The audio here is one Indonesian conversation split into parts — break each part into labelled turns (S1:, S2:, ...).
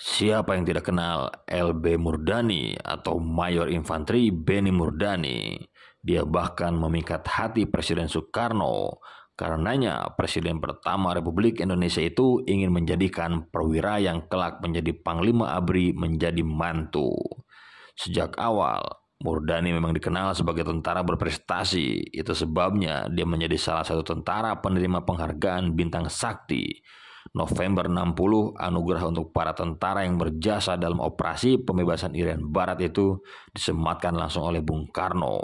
S1: Siapa yang tidak kenal LB Murdani atau Mayor Infanteri Benny Murdani? Dia bahkan memikat hati Presiden Soekarno. Karenanya Presiden pertama Republik Indonesia itu ingin menjadikan perwira yang kelak menjadi Panglima Abri menjadi mantu. Sejak awal, Murdani memang dikenal sebagai tentara berprestasi. Itu sebabnya dia menjadi salah satu tentara penerima penghargaan Bintang Sakti November 60, anugerah untuk para tentara yang berjasa dalam operasi pembebasan Irian Barat itu disematkan langsung oleh Bung Karno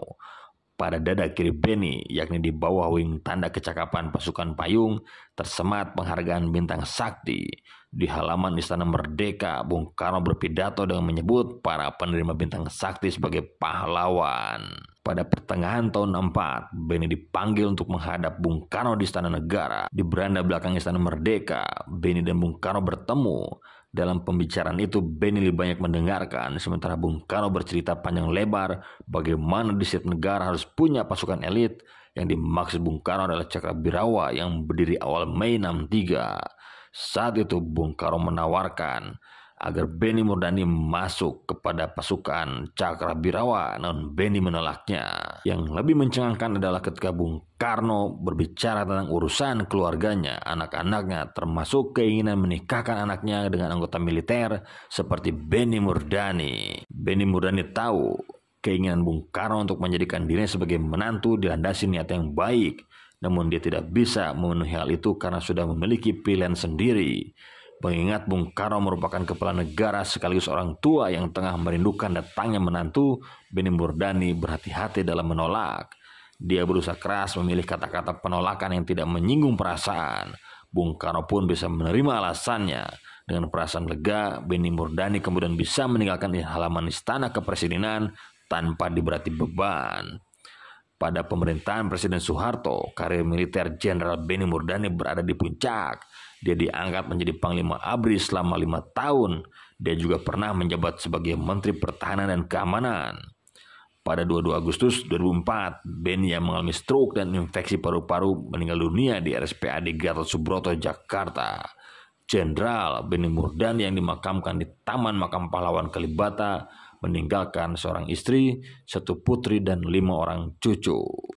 S1: pada dada kiri Benny, yakni di bawah wing tanda kecakapan pasukan payung, tersemat penghargaan bintang sakti. Di halaman Istana Merdeka, Bung Karno berpidato dengan menyebut para penerima bintang sakti sebagai pahlawan. Pada pertengahan tahun 64, Benny dipanggil untuk menghadap Bung Karno di Istana Negara. Di beranda belakang Istana Merdeka, Benny dan Bung Karno bertemu. Dalam pembicaraan itu, Benny lebih banyak mendengarkan, sementara Bung Karno bercerita panjang lebar bagaimana di setiap negara harus punya pasukan elit. Yang dimaksud Bung Karno adalah Cakrabirawa yang berdiri awal Mei 63. Saat itu Bung Karno menawarkan, agar Beni Murdani masuk kepada pasukan Cakra Birawa, namun Beni menolaknya. Yang lebih mencengangkan adalah ketika Bung Karno berbicara tentang urusan keluarganya, anak-anaknya, termasuk keinginan menikahkan anaknya dengan anggota militer seperti Beni Murdani. Beni Murdani tahu keinginan Bung Karno untuk menjadikan dirinya sebagai menantu dilandasi niat yang baik, namun dia tidak bisa memenuhi hal itu karena sudah memiliki pilihan sendiri Mengingat Bung Karno merupakan kepala negara sekaligus orang tua yang tengah merindukan datangnya menantu, Beni Murdani berhati-hati dalam menolak. Dia berusaha keras memilih kata-kata penolakan yang tidak menyinggung perasaan. Bung Karno pun bisa menerima alasannya. Dengan perasaan lega, Beni Murdani kemudian bisa meninggalkan halaman istana kepresidenan tanpa diberati beban. Pada pemerintahan Presiden Soeharto, karir militer Jenderal Beni Murdani berada di puncak dia diangkat menjadi Panglima ABRI selama lima tahun. Dia juga pernah menjabat sebagai Menteri Pertahanan dan Keamanan. Pada 22 Agustus 2004, Benny yang mengalami stroke dan infeksi paru-paru meninggal dunia di RSPAD Gatot Subroto, Jakarta. Jenderal Benny Murdan yang dimakamkan di Taman Makam Pahlawan Kalibata meninggalkan seorang istri, satu putri, dan lima orang cucu.